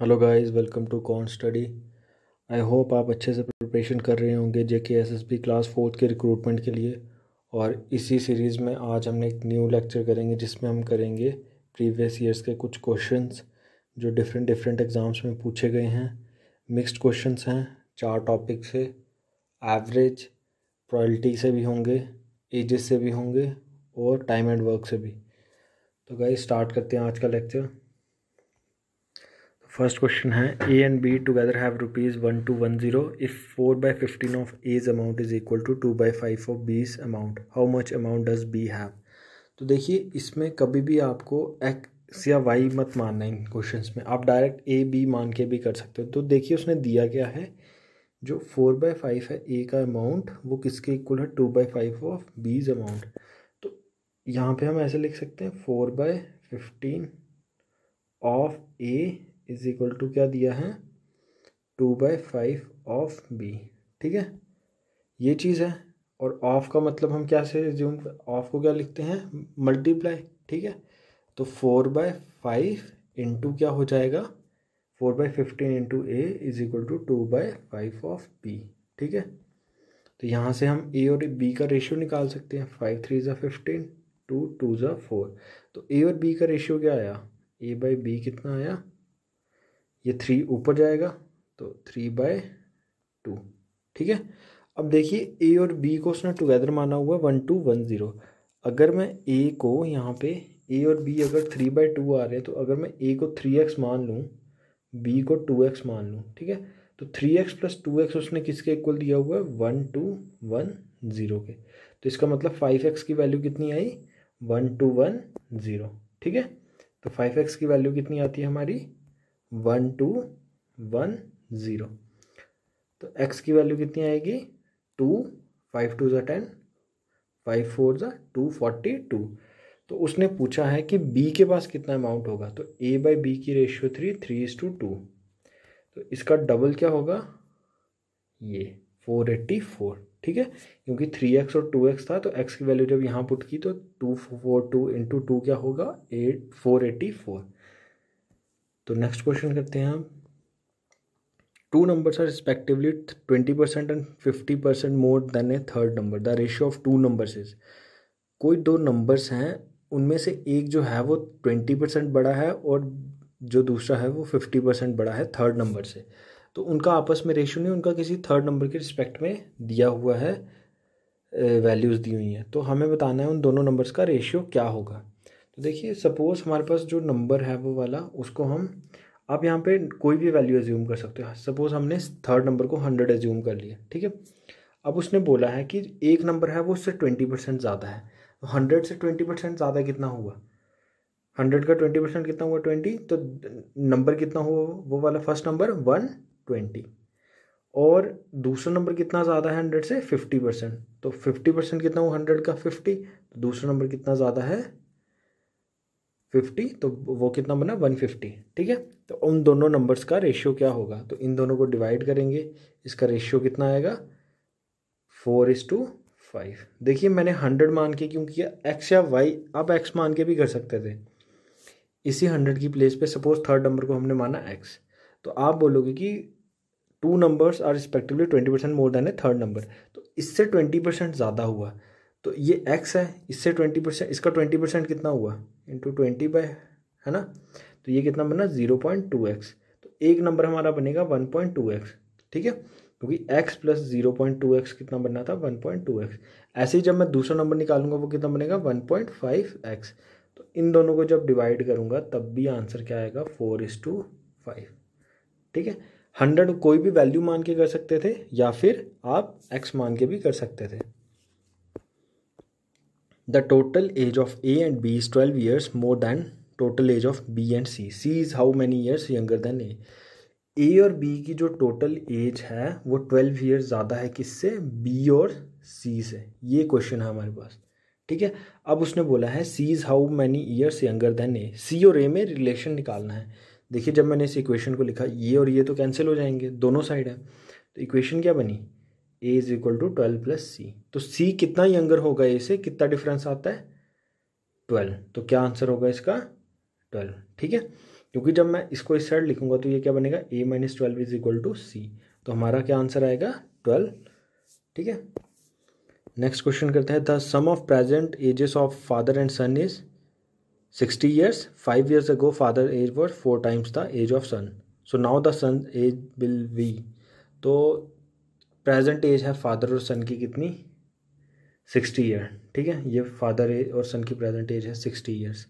hello guys welcome to Con Study I hope आप अच्छे से प्रिपरेशन कर रहे होंगे J K S S class fourth के रिक्रूटमेंट के लिए और इसी सीरीज़ में आज हमने एक न्यू लेक्चर करेंगे जिसमें हम करेंगे प्रीवियस ईयर्स के कुछ क्वेश्चंस जो डिफरेंट डिफरेंट एग्ज़ाम्स में पूछे गए हैं मिक्स्ड क्वेश्चन हैं चार टॉपिक से एवरेज प्रॉयल्टी से भी होंगे एजेस से भी होंगे और टाइम एंड वर्क से भी तो गाइज स्टार्ट करते हैं आज का लेक्चर फर्स्ट क्वेश्चन है A and B together have rupees one two one zero if four by fifteen of A's amount is equal to two by five of B's amount how much amount does B have तो देखिए इसमें कभी भी आपको x या Y मत मानना इन question में आप डायरेक्ट ए बी मान के भी कर सकते हो तो देखिए उसने दिया क्या है जो फोर बाय फाइव है ए का अमाउंट वो किसके इक्वल है two by five of B's amount तो यहाँ पे हम ऐसे लिख सकते हैं four by fifteen of A is equal to क्या दिया है two by five of B ठीक है ये चीज़ है और ऑफ का मतलब हम क्या से रिज्यूम ऑफ को क्या लिखते हैं मल्टीप्लाई ठीक है तो फोर बाय फाइव इंटू क्या हो जाएगा four by fifteen into A is equal to two by five of B ठीक है तो यहाँ से हम ए और बी का रेशियो निकाल सकते हैं फाइव थ्री ज़ा फिफ्टीन टू टू ज़ा फोर तो ए और बी का रेशियो क्या आया ए बाई बी कितना आया ये थ्री ऊपर जाएगा तो थ्री बाय टू ठीक है अब देखिए ए और बी को उसने टुगेदर माना हुआ है वन टू वन ज़ीरो अगर मैं ए को यहाँ पे ए और बी अगर थ्री बाई टू आ रहे हैं तो अगर मैं ए को थ्री एक्स मान लूँ बी को टू एक्स मान लूँ ठीक है तो three X plus two X उसने किसके इक्वल दिया हुआ है वन टू वन ज़ीरो के तो इसका मतलब फाइव एक्स की वैल्यू कितनी आई वन टू वन ज़ीरो ठीक है तो फाइव एक्स की वैल्यू कितनी आती है हमारी वन टू वन ज़ीरो तो एक्स की वैल्यू कितनी आएगी टू फाइव टू ज़ा टेन फाइव फोर ज़ा टू फोर्टी टू तो उसने पूछा है कि बी के पास कितना अमाउंट होगा तो ए बाई बी की ratio three three is two two तो इसका डबल क्या होगा ये फोर एट्टी फोर ठीक है क्योंकि थ्री एक्स और टू एक्स था तो एक्स की वैल्यू जब यहाँ पुट की तो two four two into two क्या होगा एट फोर एट्टी फोर तो नेक्स्ट क्वेश्चन करते हैं हम are respectively twenty percent and fifty percent more than a third number the ratio of two number is कोई दो नंबर्स हैं उनमें से एक जो है वो ट्वेंटी परसेंट बड़ा है और जो दूसरा है वो फिफ्टी परसेंट बड़ा है थर्ड नंबर से तो उनका आपस में रेशियो नहीं उनका किसी थर्ड नंबर के रिस्पेक्ट में दिया हुआ है वैल्यूज़ दी हुई हैं तो हमें बताना है उन दोनों नंबर्स का रेशियो क्या होगा तो देखिए सपोज़ हमारे पास जो नंबर है वो वाला उसको हम आप यहाँ पे कोई भी वैल्यू एज्यूम कर सकते हो सपोज़ हमने थर्ड नंबर को हंड्रेड एज्यूम कर लिया ठीक है अब उसने बोला है कि एक नंबर है वो उससे ट्वेंटी परसेंट ज़्यादा है हंड्रेड से ट्वेंटी परसेंट ज़्यादा कितना हुआ हंड्रेड का ट्वेंटी परसेंट कितना हुआ ट्वेंटी तो नंबर कितना हुआ वो वाला फर्स्ट नंबर वन ट्वेंटी और दूसरा नंबर कितना ज़्यादा है हंड्रेड से फिफ्टी परसेंट तो फिफ्टी परसेंट कितना हुआ हंड्रेड का फिफ्टी तो दूसरा नंबर कितना ज़्यादा है फिफ्टी तो वो कितना बना वन फिफ्टी ठीक है तो उन दोनों नंबर्स का रेशियो क्या होगा तो इन दोनों को डिवाइड करेंगे इसका रेशियो कितना आएगा फोर इज टू फाइव देखिए मैंने हंड्रेड मान के क्यों किया एक्स या वाई आप एक्स मान के भी कर सकते थे इसी हंड्रेड की प्लेस पे सपोज थर्ड नंबर को हमने माना एक्स तो आप बोलोगे कि two numbers are respectively twenty percent more than a third number तो इससे ट्वेंटी परसेंट ज़्यादा हुआ तो ये एक्स है इससे ट्वेंटी परसेंट इसका ट्वेंटी परसेंट कितना हुआ इंटू ट्वेंटी बाय है ना तो ये कितना बना जीरो पॉइंट टू एक्स तो एक नंबर हमारा बनेगा वन पॉइंट टू एक्स ठीक है क्योंकि X plus zero point two X कितना बनना था वन पॉइंट टू एक्स ऐसे ही जब मैं दूसरा नंबर निकालूंगा वो कितना बनेगा वन पॉइंट फाइव एक्स तो इन दोनों को जब डिवाइड करूंगा तब भी आंसर क्या आएगा फोर इज टू फाइव ठीक है हंड्रेड कोई भी वैल्यू मान के कर सकते थे या फिर आप एक्स मान के भी कर सकते थे the total age of A and B is twelve years more than total age of B and C C is how many years younger than A A और बी की जो टोटल एज है वो ट्वेल्व ईयर्स ज़्यादा है किससे B और सी से ये क्वेश्चन है हमारे पास ठीक है अब उसने बोला है C is how many years younger than A C और ए में रिलेशन निकालना है देखिए जब मैंने इस इक्वेशन को लिखा ये और ये तो कैंसिल हो जाएंगे दोनों साइड है तो इक्वेशन क्या बनी A is equal to twelve plus C तो सी कितना यंगर होगा ए से कितना डिफरेंस आता है ट्वेल्व तो क्या आंसर होगा इसका ट्वेल्व ठीक है क्योंकि जब मैं इसको इस साइड लिखूंगा तो ये क्या बनेगा A minus twelve is equal to C तो हमारा क्या आंसर आएगा ट्वेल्व ठीक है नेक्स्ट क्वेश्चन करते हैं the sum of present ages of father and son is sixty years five years ago father age was four times the age of son so now the son age will be तो present age है father और son की कितनी sixty year ठीक है ये father as और son की प्रेजेंट एज है सिक्सटी ईयर्स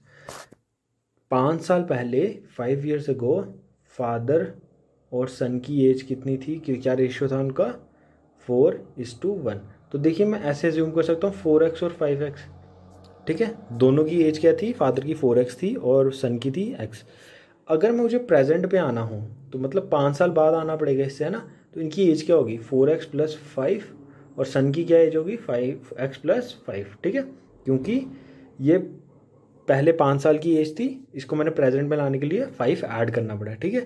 पाँच साल पहले फाइव ईयर्स अगो फादर और सन की एज कितनी थी कि क्या रेशियो था उनका फोर इज टू वन तो देखिए मैं ऐसे ज्यूम कर सकता हूँ फोर एक्स और फाइव एक्स ठीक है दोनों की एज क्या थी फादर की फोर एक्स थी और सन की थी एक्स अगर मुझे प्रेजेंट पे आना हो तो मतलब पाँच साल बाद आना पड़ेगा इससे है ना तो इनकी एज क्या होगी फोर एक्स प्लस फाइव और सन की क्या एज होगी फाइव एक्स प्लस फाइव ठीक है क्योंकि ये पहले पाँच साल की एज थी इसको मैंने प्रेजेंट में लाने के लिए फाइव ऐड करना पड़ा ठीक है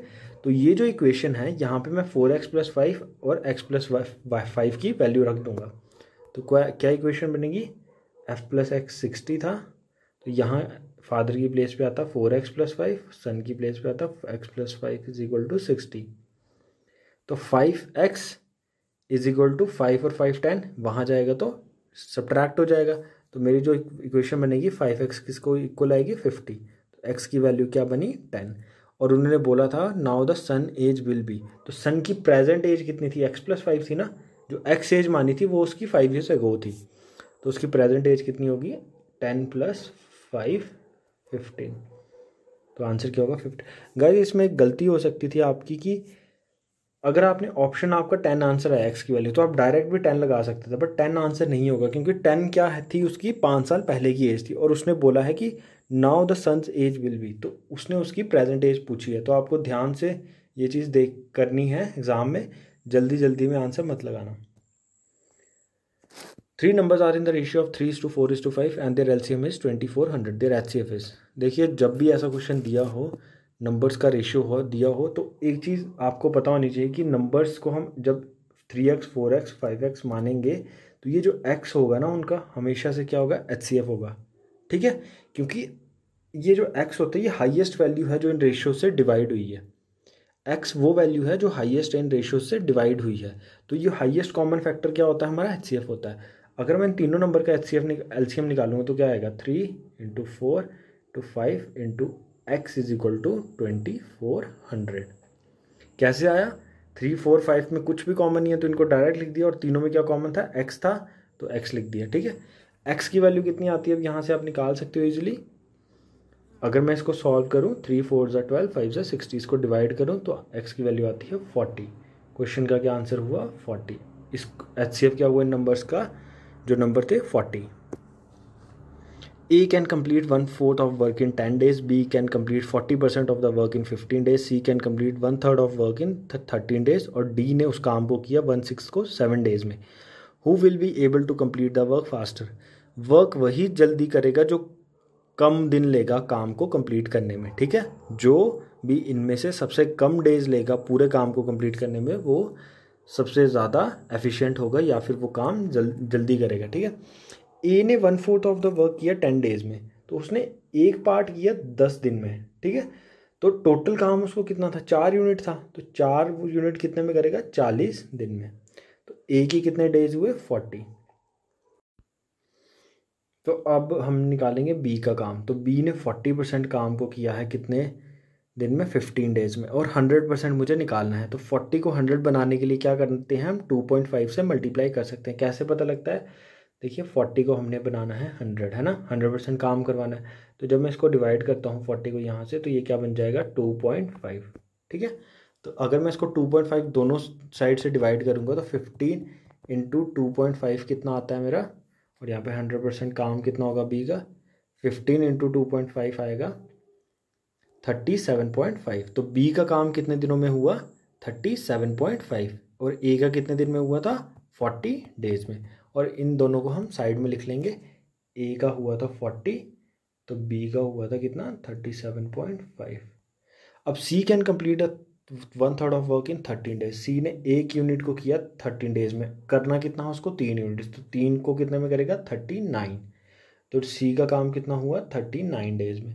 तो ये जो इक्वेशन है यहाँ पे मैं फोर एक्स प्लस फाइव और एक्स प्लस फाइव की वैल्यू रख दूंगा तो क्या इक्वेशन बनेगी एफ प्लस एक्स सिक्सटी था तो यहाँ फादर की प्लेस पे आता four X plus five son की प्लेस पे आता X plus five is equal to sixty तो five X is equal to five और फाइव टेन वहाँ जाएगा तो सब्ट्रैक्ट हो जाएगा तो मेरी जो इक्वेशन बनेगी फाइव एक्स किसको इक्वल आएगी फिफ्टी तो एक्स की वैल्यू क्या बनी टेन और उन्होंने बोला था now the son age will be तो सन की प्रेजेंट एज कितनी थी एक्स प्लस फाइव थी ना जो एक्स एज मानी थी वो उसकी फाइव ईयर्स अगो थी तो उसकी प्रेजेंट एज कितनी होगी टेन प्लस फाइव फिफ्टीन तो आंसर क्या होगा फिफ्टीन गाइस इसमें एक गलती हो सकती थी आपकी कि अगर आपने ऑप्शन आपका टेन आंसर है एक्स की वैल्यू तो आप डायरेक्ट भी टेन लगा सकते थे बट टेन आंसर नहीं होगा क्योंकि टेन क्या थी उसकी पाँच साल पहले की एज थी और उसने बोला है कि now the son's age will be तो उसने उसकी प्रेजेंट एज पूछी है तो आपको ध्यान से ये चीज़ देख करनी है एग्ज़ाम में जल्दी जल्दी में आंसर मत लगाना three numbers are in the ratio of three is to four is to five and their L C M is twenty four hundred their H C F is देखिए जब भी ऐसा क्वेश्चन दिया हो नंबर्स का ratio हो दिया हो तो एक चीज़ आपको पता होनी चाहिए कि नंबर्स को हम जब three X four X five X मानेंगे तो ये जो एक्स होगा ना उनका हमेशा से क्या होगा एच सी एफ होगा ठीक है क्योंकि ये जो एक्स होता है ये हाईएस्ट वैल्यू है जो इन रेशियो से डिवाइड हुई है एक्स वो वैल्यू है जो हाईएस्ट इन रेशियो से डिवाइड हुई है तो ये हाईएस्ट कॉमन फैक्टर क्या होता है हमारा एच सी एफ होता है अगर मैं इन तीनों नंबर का H C F L C M निकालूंगा तो क्या आएगा three into four into five into X is equal to twenty four hundred कैसे आया थ्री फोर फाइव में कुछ भी कॉमन नहीं है तो इनको डायरेक्ट लिख दिया और तीनों में क्या कॉमन था एक्स था तो एक्स लिख दिया ठीक है एक्स की वैल्यू कितनी आती है अब यहाँ से आप निकाल सकते हो इजीली अगर मैं इसको सॉल्व करूँ थ्री फोर ज़ा ट्वेल्व फाइव ज़ा सिक्सटी इसको डिवाइड करूँ तो एक्स की वैल्यू आती है फोर्टी क्वेश्चन का क्या आंसर हुआ फोर्टी इस एच क्या हुआ इन नंबर्स का जो नंबर थे forty A can complete one fourth of work in ten days B can complete forty percent of the work in fifteen days C can complete one third of work in thirteen days और D ने उस काम को किया one six को seven days में who will be able to complete the work faster work वही जल्दी करेगा जो कम दिन लेगा काम को कंप्लीट करने में ठीक है जो भी इनमें से सबसे कम डेज लेगा पूरे काम को कंप्लीट करने में वो सबसे ज़्यादा एफिशिएंट होगा या फिर वो काम जल जल्दी करेगा ठीक है ए ने one fourth of the work किया टेन डेज में तो उसने एक पार्ट किया दस दिन में ठीक है तो टोटल काम उसको कितना था चार यूनिट था तो चार यूनिट कितने में करेगा चालीस दिन में तो ए की कितने डेज हुए फोर्टी तो अब हम निकालेंगे बी का काम तो बी ने फोर्टी परसेंट काम को किया है कितने दिन में फिफ्टीन डेज में और हंड्रेड परसेंट मुझे निकालना है तो फोर्टी को हंड्रेड बनाने के लिए क्या करते हैं हम टू पॉइंट फाइव से मल्टीप्लाई कर सकते हैं कैसे पता लगता है देखिए फोर्टी को हमने बनाना है हंड्रेड है ना हंड्रेड परसेंट काम करवाना है तो जब मैं इसको डिवाइड करता हूँ फोर्टी को यहाँ से तो ये क्या बन जाएगा टू पॉइंट फाइव ठीक है तो अगर मैं इसको टू पॉइंट फाइव दोनों साइड से डिवाइड करूँगा तो fifteen into two point five कितना आता है मेरा और यहाँ पे हंड्रेड परसेंट काम कितना होगा बी का fifteen into two point five आएगा थर्टी सेवन पॉइंट फाइव तो बी का काम कितने दिनों में हुआ थर्टी सेवन पॉइंट फाइव और ए का कितने दिन में हुआ था फोर्टी डेज में और इन दोनों को हम साइड में लिख लेंगे ए का हुआ था फोर्टी तो बी का हुआ था कितना थर्टी सेवन पॉइंट फाइव अब C can complete a one third of work in thirteen days C ने एक यूनिट को किया थर्टीन डेज में करना कितना है उसको तीन यूनिट तो तीन को कितने में करेगा थर्टी नाइन तो सी का काम कितना हुआ थर्टी नाइन डेज में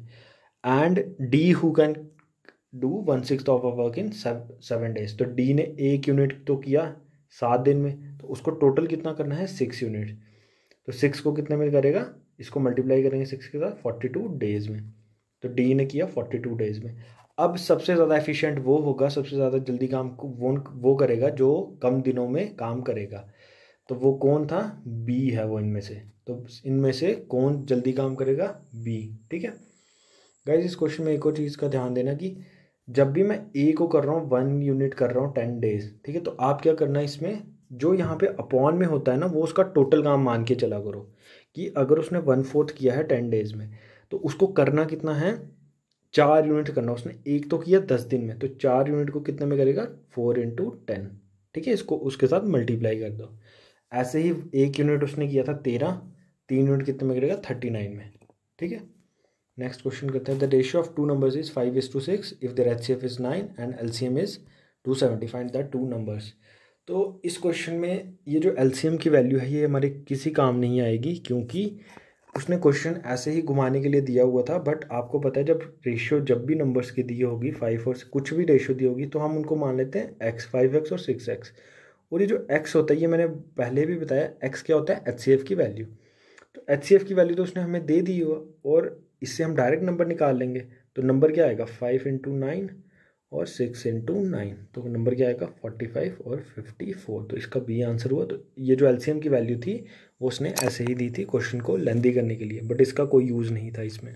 and D who can do one six of a work in seven days तो डी ने एक यूनिट तो किया सात दिन में तो उसको टोटल कितना करना है सिक्स यूनिट तो सिक्स को कितने में करेगा इसको मल्टीप्लाई करेंगे सिक्स के साथ फोर्टी टू डेज़ में तो डी ने किया फोर्टी टू डेज़ में अब सबसे ज़्यादा एफिशिएंट वो होगा सबसे ज़्यादा जल्दी काम को वो वो करेगा जो कम दिनों में काम करेगा तो वो कौन था बी है वो इनमें से तो इनमें से कौन जल्दी काम करेगा बी ठीक है गाइज इस क्वेश्चन में एक और चीज़ का ध्यान देना कि जब भी मैं ए को कर रहा हूँ वन यूनिट कर रहा हूँ टेन डेज ठीक है तो आप क्या करना है इसमें जो यहाँ पे अपॉन में होता है ना वो उसका टोटल काम मान के चला करो कि अगर उसने वन फोर्थ किया है टेन डेज में तो उसको करना कितना है चार यूनिट करना उसने एक तो किया दस दिन में तो चार यूनिट को कितने में करेगा फोर इंटू टेन ठीक है इसको उसके साथ मल्टीप्लाई कर दो ऐसे ही एक यूनिट उसने किया था तेरह तीन यूनिट कितने में करेगा थर्टी नाइन में ठीक है नेक्स्ट क्वेश्चन करते हैं the ratio of two numbers is five is to six if their H C F is nine and L C M is two seventy find the two numbers तो इस question में ये जो L C M की value है ये हमारे किसी काम नहीं आएगी क्योंकि उसने क्वेश्चन ऐसे ही घुमाने के लिए दिया हुआ था बट आपको पता है जब रेशियो जब भी नंबर्स की दी होगी फाइव और कुछ भी रेशियो दी होगी तो हम उनको मान लेते हैं एक्स फाइव एक्स और सिक्स एक्स और ये जो एक्स होता है ये मैंने पहले भी बताया एक्स क्या होता है एच सी एफ़ की वैल्यू तो एच सी एफ़ की वैल्यू तो उसने हमें दे दी हुआ और इससे हम डायरेक्ट नंबर निकाल लेंगे तो नंबर क्या आएगा फाइव इंटू नाइन और सिक्स इंटू नाइन तो नंबर क्या आएगा फोर्टी फाइव और फिफ्टी फोर तो इसका बी आंसर हुआ तो ये जो एलसीएम की वैल्यू थी वो उसने ऐसे ही दी थी क्वेश्चन को लेंदी करने के लिए बट इसका कोई यूज़ नहीं था इसमें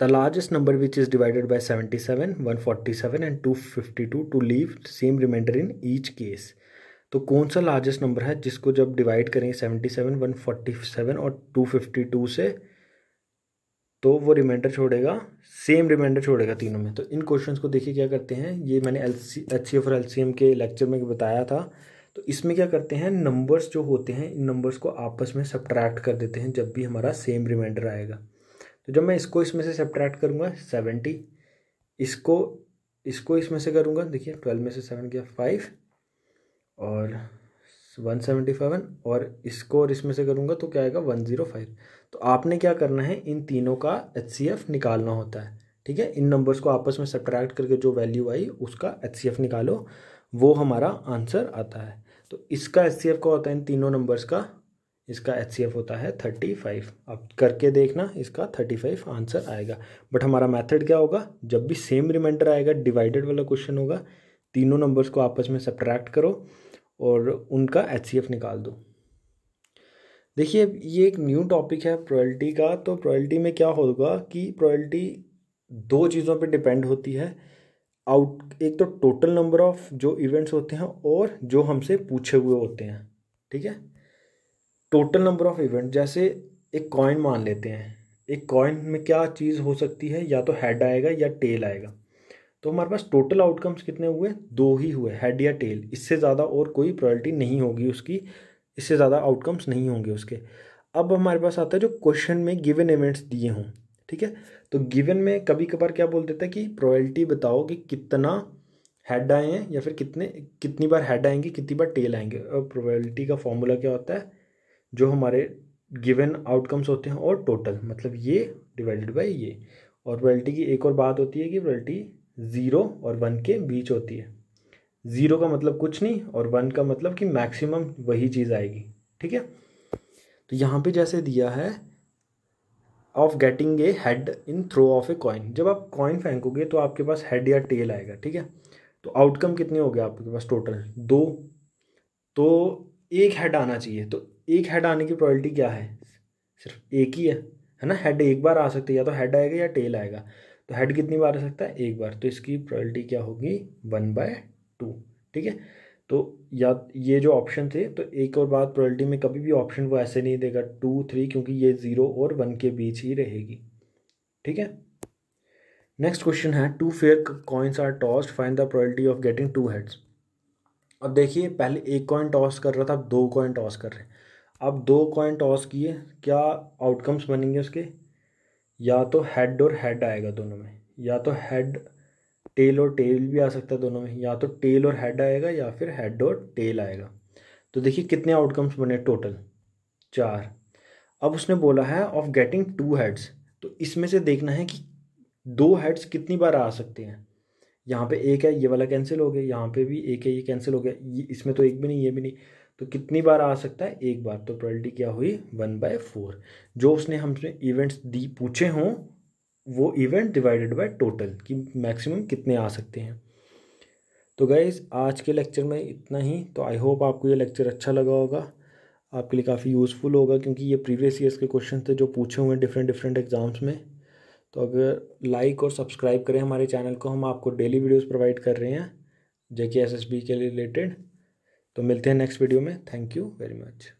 the largest number which is divided by seventy seven one forty seven and two fifty two to leave same reminder in each case तो कौन सा लार्जेस्ट नंबर है जिसको जब डिवाइड करेंगे seventy seven one forty seven और two fifty two से तो वो रिमाइंडर छोड़ेगा सेम रिमाइंडर छोड़ेगा तीनों में तो इन क्वेश्चंस को देखिए क्या करते हैं ये मैंने एल सी एच सी और एल सी एम के लेक्चर में बताया था तो इसमें क्या करते हैं नंबर्स जो होते हैं इन नंबर्स को आपस में सब्ट्रैक्ट कर देते हैं जब भी हमारा सेम रिमाइंडर आएगा तो जब मैं इसको इसमें से सब्ट्रैक्ट करूँगा सेवेंटी इसको इसको इसमें से करूँगा देखिए ट्वेल्व में से सेवन किया फाइव और वन सेवेंटी सेवन और इसको और इसमें से करूँगा तो क्या आएगा वन ज़ीरो फाइव तो आपने क्या करना है इन तीनों का एच सी एफ निकालना होता है ठीक है इन नंबर्स को आपस में सब्ट्रैक्ट करके जो वैल्यू आई उसका एच सी एफ निकालो वो हमारा आंसर आता है तो इसका एच सी एफ क्या होता है इन तीनों नंबर्स का इसका एच सी एफ होता है थर्टी फाइव अब करके देखना इसका थर्टी फाइव आंसर आएगा बट हमारा मैथड क्या होगा जब भी सेम रिमाइंडर आएगा डिवाइडेड वाला क्वेश्चन होगा तीनों नंबर्स को आपस में सब्ट्रैक्ट करो और उनका एच निकाल दो देखिए ये एक न्यू टॉपिक है प्रॉयल्टी का तो प्रॉयल्टी में क्या होगा कि प्रॉयल्टी दो चीज़ों पे डिपेंड होती है आउट एक तो टोटल नंबर ऑफ जो इवेंट्स होते हैं और जो हमसे पूछे हुए होते हैं ठीक है टोटल नंबर ऑफ इवेंट जैसे एक कॉइन मान लेते हैं एक कॉइन में क्या चीज़ हो सकती है या तो हेड आएगा या टेल आएगा तो हमारे पास टोटल आउटकम्स कितने हुए दो ही हुए हेड या टेल इससे ज़्यादा और कोई प्रायोरिटी नहीं होगी उसकी इससे ज़्यादा आउटकम्स नहीं होंगे उसके अब हमारे पास आता है जो क्वेश्चन में गिवन इवेंट्स दिए हों ठीक है तो गिवन में कभी कभार क्या बोल देता है कि प्रोयल्टी बताओ कि कितना हेड आए हैं या फिर कितने कितनी बार हेड आएंगे कितनी बार टेल आएंगे और प्रोबेबिलिटी का फॉर्मूला क्या होता है जो हमारे गिवन आउटकम्स होते हैं और टोटल मतलब ये डिवाइडेड बाय ये और प्रोबेबिलिटी की एक और बात होती है कि प्रोबेबिलिटी ज़ीरो और वन के बीच होती है ज़ीरो का मतलब कुछ नहीं और वन का मतलब कि मैक्सिमम वही चीज़ आएगी ठीक है तो यहाँ पे जैसे दिया है of getting a head in throw of a coin जब आप कॉइन फेंकोगे तो आपके पास हेड या टेल आएगा ठीक है तो आउटकम कितने हो गए आपके पास टोटल दो तो एक हेड आना चाहिए तो एक हेड आने की प्रॉबलिटी क्या है सिर्फ एक ही है है ना हेड एक बार आ सकती है या तो हेड आएगा या टेल आएगा तो हेड कितनी बार आ सकता है एक बार तो इसकी प्रॉयल्टी क्या होगी वन बाय टू ठीक है तो या ये जो ऑप्शन थे तो एक और बात प्रॉयल्टी में कभी भी ऑप्शन वो ऐसे नहीं देगा टू थ्री क्योंकि ये ज़ीरो और वन के बीच ही रहेगी ठीक है नेक्स्ट क्वेश्चन है two fair coins are tossed find the probability of getting two heads अब देखिए पहले एक कॉइन टॉस कर रहा था अब दो कॉइन टॉस कर रहे हैं अब दो कॉइन टॉस किए क्या आउटकम्स बनेंगे उसके या तो हेड और हेड आएगा दोनों में या तो हेड टेल और टेल भी आ सकता है दोनों में या तो टेल और हेड आएगा या फिर हेड और टेल आएगा तो देखिए कितने आउटकम्स बने टोटल चार अब उसने बोला है ऑफ गेटिंग टू हेड्स तो इसमें से देखना है कि दो हेड्स कितनी बार आ सकते हैं यहाँ पे एक है ये वाला कैंसिल हो गया यहाँ पे भी एक है ये कैंसिल हो गया इसमें तो एक भी नहीं ये भी नहीं तो कितनी बार आ सकता है एक बार तो प्रॉबलिटी क्या हुई वन बाय फोर जो उसने हमसे इवेंट्स दी पूछे हों वो इवेंट डिवाइडेड बाय टोटल कि मैक्सिमम कितने आ सकते हैं तो गाइज आज के लेक्चर में इतना ही तो आई होप आपको ये लेक्चर अच्छा लगा होगा आपके लिए काफ़ी यूज़फुल होगा क्योंकि ये प्रीवियस ईयर्स के क्वेश्चन थे जो पूछे हुए हैं डिफरेंट डिफरेंट एग्ज़ाम्स में तो अगर लाइक और सब्सक्राइब करें हमारे चैनल को हम आपको डेली वीडियोस प्रोवाइड कर रहे हैं जेके एस एस बी के रिलेटेड तो मिलते हैं नेक्स्ट वीडियो में थैंक यू वेरी मच